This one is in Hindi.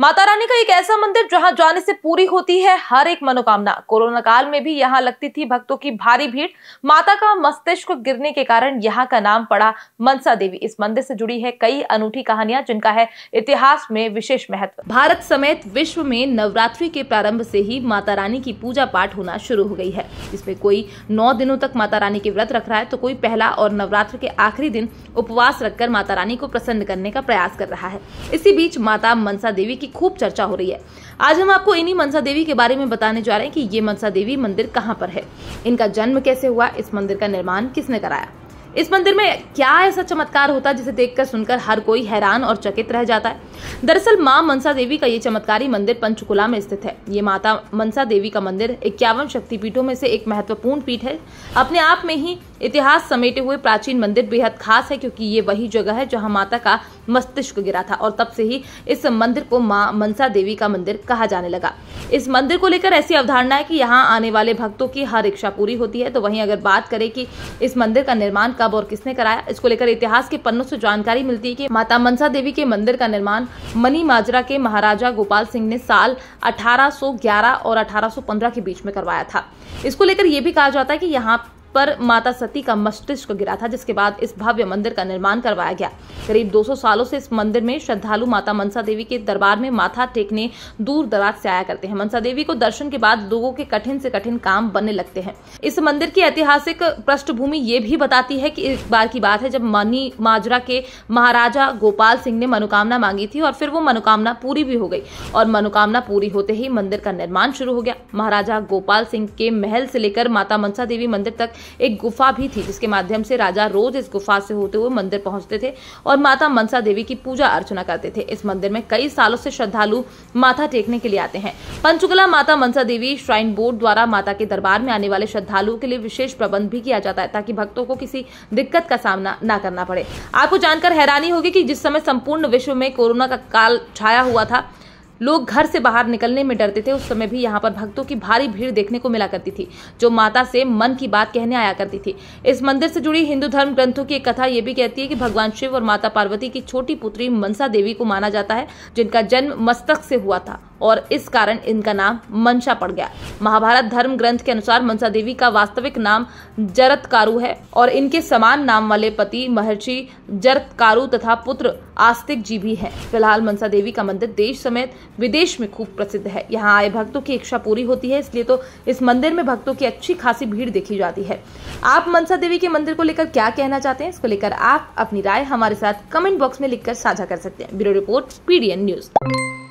माता रानी का एक ऐसा मंदिर जहां जाने से पूरी होती है हर एक मनोकामना कोरोना काल में भी यहां लगती थी भक्तों की भारी भीड़ माता का मस्तिष्क गिरने के कारण यहां का नाम पड़ा मनसा देवी इस मंदिर से जुड़ी है कई अनूठी कहानियां जिनका है इतिहास में विशेष महत्व भारत समेत विश्व में नवरात्रि के प्रारंभ से ही माता रानी की पूजा पाठ होना शुरू हो गई है इसमें कोई नौ दिनों तक माता रानी के व्रत रख रहा है तो कोई पहला और नवरात्र के आखिरी दिन उपवास रखकर माता रानी को प्रसन्न करने का प्रयास कर रहा है इसी बीच माता मनसा देवी की खूब चर्चा हो रही है आज हम आपको इन्हीं मनसा देवी के बारे में बताने जा रहे हैं कि ये मनसा देवी मंदिर कहाँ पर है इनका जन्म कैसे हुआ इस मंदिर का निर्माण किसने कराया इस मंदिर में क्या ऐसा चमत्कार होता है जिसे देखकर सुनकर हर कोई हैरान और चकित रह जाता है दरअसल मां मनसा देवी का ये चमत्कारी मंदिर पंचकुला में स्थित है ये माता मनसा देवी का मंदिर इक्यावन शक्तिपीठों में से एक महत्वपूर्ण पीठ है अपने आप में ही इतिहास समेटे हुए प्राचीन मंदिर बेहद खास है क्योंकि ये वही जगह है जहां माता का मस्तिष्क गिरा था और तब से ही इस मंदिर को माँ मनसा देवी का मंदिर कहा जाने लगा इस मंदिर को लेकर ऐसी अवधारणा है कि यहाँ आने वाले भक्तों की हर इच्छा पूरी होती है तो वहीं अगर बात करें कि इस मंदिर का निर्माण कब और किसने कराया इसको लेकर इतिहास के पन्नों से जानकारी मिलती है की माता मनसा देवी के मंदिर का निर्माण मनी माजरा के महाराजा गोपाल सिंह ने साल अठारह और अठारह के बीच में करवाया था इसको लेकर यह भी कहा जाता है की यहाँ पर माता सती का मस्तिष्क गिरा था जिसके बाद इस भव्य मंदिर का निर्माण करवाया गया करीब 200 सालों से इस मंदिर में श्रद्धालु माता मनसा देवी के दरबार में माथा टेकने दूर दराज से आया करते हैं मनसा देवी को दर्शन के बाद लोगों के कठिन से कठिन काम बनने लगते हैं इस मंदिर की ऐतिहासिक पृष्ठभूमि ये भी बताती है की एक बार की बात है जब मनी माजरा के महाराजा गोपाल सिंह ने मनोकामना मांगी थी और फिर वो मनोकामना पूरी भी हो गई और मनोकामना पूरी होते ही मंदिर का निर्माण शुरू हो गया महाराजा गोपाल सिंह के महल से लेकर माता मनसा देवी मंदिर तक एक गुफा भी थी जिसके माध्यम से राजा रोज इस गुफा से होते हुए मंदिर पहुंचते थे और माता मनसा देवी की पूजा अर्चना करते थे इस मंदिर में कई सालों से श्रद्धालु माथा टेकने के लिए आते हैं पंचकुला माता मनसा देवी श्राइन बोर्ड द्वारा माता के दरबार में आने वाले श्रद्धालुओं के लिए विशेष प्रबंध भी किया जाता है ताकि भक्तों को किसी दिक्कत का सामना न करना पड़े आपको जानकर हैरानी होगी कि जिस समय संपूर्ण विश्व में कोरोना का काल छाया हुआ था लोग घर से बाहर निकलने में डरते थे उस समय भी यहाँ पर भक्तों की भारी भीड़ देखने को मिला करती थी जो माता से मन की बात कहने आया करती थी इस मंदिर से जुड़ी हिंदू धर्म ग्रंथों की एक कथा ये भी कहती है कि भगवान शिव और माता पार्वती की छोटी पुत्री मनसा देवी को माना जाता है जिनका जन्म मस्तक से हुआ था और इस कारण इनका नाम मनसा पड़ गया महाभारत धर्म ग्रंथ के अनुसार मनसा देवी का वास्तविक नाम जरतकारु है और इनके समान नाम वाले पति महर्षि जरतकारु तथा पुत्र आस्तिक जी भी है फिलहाल मनसा देवी का मंदिर देश समेत विदेश में खूब प्रसिद्ध है यहाँ आए भक्तों की इच्छा पूरी होती है इसलिए तो इस मंदिर में भक्तों की अच्छी खासी भीड़ देखी जाती है आप मनसा देवी के मंदिर को लेकर क्या कहना चाहते हैं इसको लेकर आप अपनी राय हमारे साथ कमेंट बॉक्स में लिखकर साझा कर सकते हैं ब्यूरो रिपोर्ट पीडीएन न्यूज